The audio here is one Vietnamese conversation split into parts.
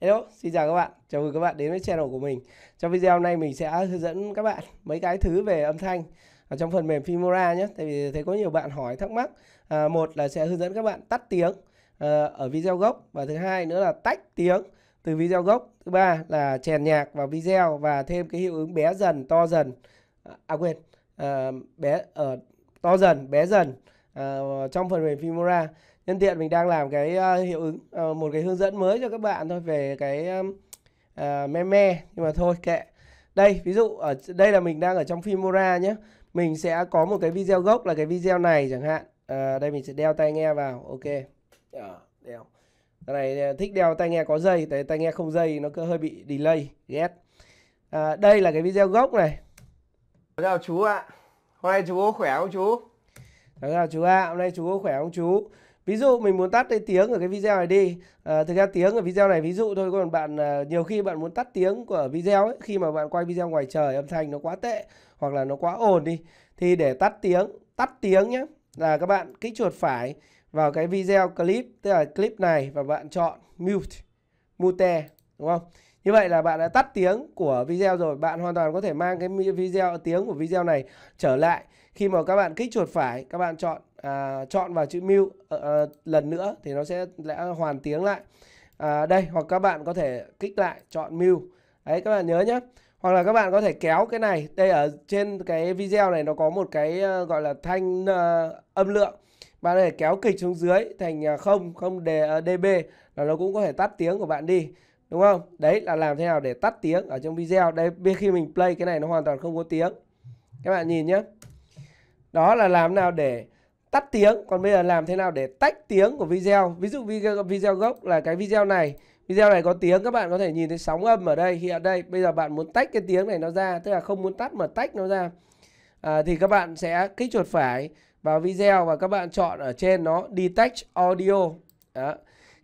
Hello, xin chào các bạn. Chào mừng các bạn đến với channel của mình. Trong video hôm nay mình sẽ hướng dẫn các bạn mấy cái thứ về âm thanh ở trong phần mềm Filmora nhé. Tại vì thấy có nhiều bạn hỏi thắc mắc. À, một là sẽ hướng dẫn các bạn tắt tiếng à, ở video gốc và thứ hai nữa là tách tiếng từ video gốc. Thứ ba là chèn nhạc vào video và thêm cái hiệu ứng bé dần, to dần. À, à quên, à, bé ở ờ, à, to dần, bé dần à, trong phần mềm Filmora nhân tiện mình đang làm cái uh, hiệu ứng uh, một cái hướng dẫn mới cho các bạn thôi về cái uh, me nhưng mà thôi kệ đây ví dụ ở đây là mình đang ở trong Filmora nhé mình sẽ có một cái video gốc là cái video này chẳng hạn à, đây mình sẽ đeo tai nghe vào ok đeo cái này thích đeo tai nghe có dây tại tai nghe không dây nó cứ hơi bị delay ghét yes. đây là cái video gốc này chào chú ạ hôm nay chú khỏe không chú chào chú ạ hôm nay chú khỏe không chú ví dụ mình muốn tắt cái tiếng ở cái video này đi à, thực ra tiếng ở video này ví dụ thôi còn bạn ờ, nhiều khi bạn muốn tắt tiếng của video ấy khi mà bạn quay video ngoài trời âm thanh nó quá tệ hoặc là nó quá ồn đi thì để tắt tiếng tắt tiếng nhé là các bạn kích chuột phải vào cái video clip tức là clip này và bạn chọn mute mute đúng không như vậy là bạn đã tắt tiếng của video rồi. Bạn hoàn toàn có thể mang cái video tiếng của video này trở lại. Khi mà các bạn kích chuột phải, các bạn chọn à, chọn vào chữ mute à, lần nữa thì nó sẽ đã hoàn tiếng lại. À, đây hoặc các bạn có thể kích lại chọn mute. Đấy các bạn nhớ nhé. Hoặc là các bạn có thể kéo cái này. Đây ở trên cái video này nó có một cái ờ, gọi là thanh uh, âm lượng bạn có thể kéo kịch xuống dưới thành à, không không đề db là nó cũng có thể tắt tiếng của bạn đi đúng không đấy là làm thế nào để tắt tiếng ở trong video đây, bên khi mình play cái này nó hoàn toàn không có tiếng các bạn nhìn nhé đó là làm nào để tắt tiếng còn bây giờ làm thế nào để tách tiếng của video ví dụ video video gốc là cái video này video này có tiếng các bạn có thể nhìn thấy sóng âm ở đây hiện đây bây giờ bạn muốn tách cái tiếng này nó ra tức là không muốn tắt mà tách nó ra à, thì các bạn sẽ kích chuột phải vào video và các bạn chọn ở trên nó detach audio đó.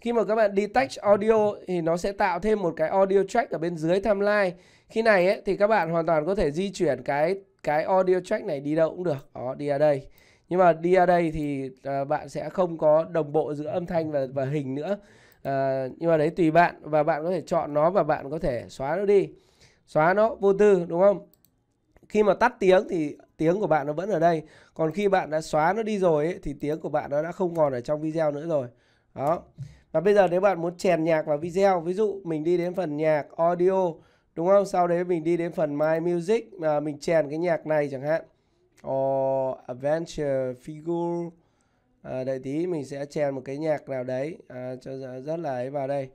Khi mà các bạn detach audio thì nó sẽ tạo thêm một cái audio track ở bên dưới timeline. Khi này ấy, thì các bạn hoàn toàn có thể di chuyển cái cái audio track này đi đâu cũng được. Đó, đi ở đây. Nhưng mà đi ở đây thì à, bạn sẽ không có đồng bộ giữa âm thanh và, và hình nữa. À, nhưng mà đấy tùy bạn và bạn có thể chọn nó và bạn có thể xóa nó đi. Xóa nó vô tư đúng không? Khi mà tắt tiếng thì tiếng của bạn nó vẫn ở đây còn khi bạn đã xóa nó đi rồi ấy, thì tiếng của bạn nó đã không còn ở trong video nữa rồi đó và bây giờ nếu bạn muốn chèn nhạc vào video, ví dụ mình đi đến phần nhạc audio, đúng không? Sau đấy mình đi đến phần My Music, mà mình chèn cái nhạc này chẳng hạn. Or Adventure Figure. À, đợi tí mình sẽ chèn một cái nhạc nào đấy à, cho rất là ấy vào đây.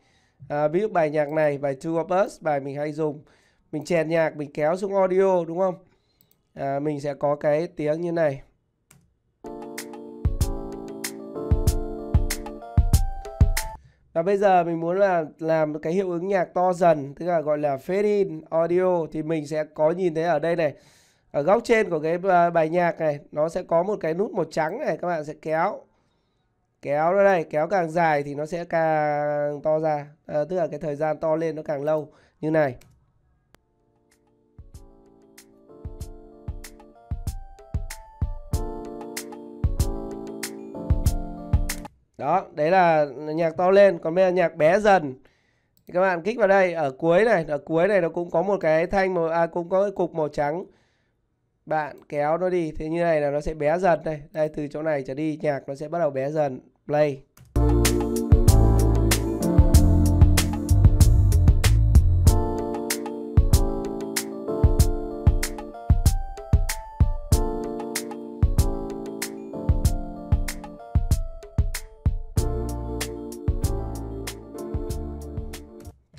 À, ví dụ bài nhạc này, bài Two of Us, bài mình hay dùng. Mình chèn nhạc, mình kéo xuống audio, đúng không? À, mình sẽ có cái tiếng như này. và bây giờ mình muốn là làm cái hiệu ứng nhạc to dần tức là gọi là fade in audio thì mình sẽ có nhìn thấy ở đây này ở góc trên của cái ờ, bài nhạc này nó sẽ có một cái nút màu trắng này các bạn sẽ kéo kéo ra đây kéo càng dài thì nó sẽ càng to ra à, tức là cái thời gian to lên nó càng lâu như này đó đấy là nhạc to lên còn bây giờ nhạc bé dần thì các bạn kích vào đây ở cuối này ở cuối này nó cũng có một cái thanh màu à, cũng có cái cục màu trắng bạn kéo nó đi thế như này là nó sẽ bé dần đây đây từ chỗ này trở đi nhạc nó sẽ bắt đầu bé dần play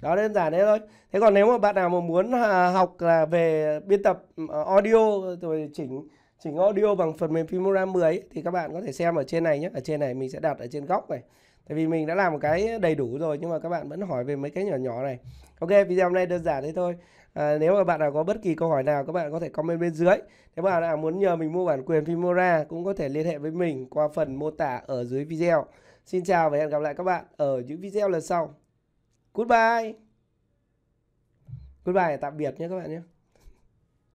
đó đơn giản thế thôi thế còn nếu mà bạn nào mà muốn à, học là về biên tập à, audio rồi chỉnh chỉnh audio bằng phần mềm Filmora 10 thì các bạn có thể xem ở trên này nhé ở trên này mình sẽ đặt ở trên góc này tại vì mình đã làm một cái đầy đủ rồi nhưng mà các bạn vẫn hỏi về mấy cái nhỏ nhỏ này ok video hôm nay đơn giản thế thôi à, nếu mà bạn nào có bất kỳ câu hỏi nào các bạn có thể comment bên dưới nếu bạn nào muốn nhờ mình mua bản quyền Filmora cũng có thể liên hệ với mình qua phần mô tả ở dưới video xin chào và hẹn gặp lại các bạn ở những video lần sau goodbye goodbye tạm biệt nhé các bạn nhé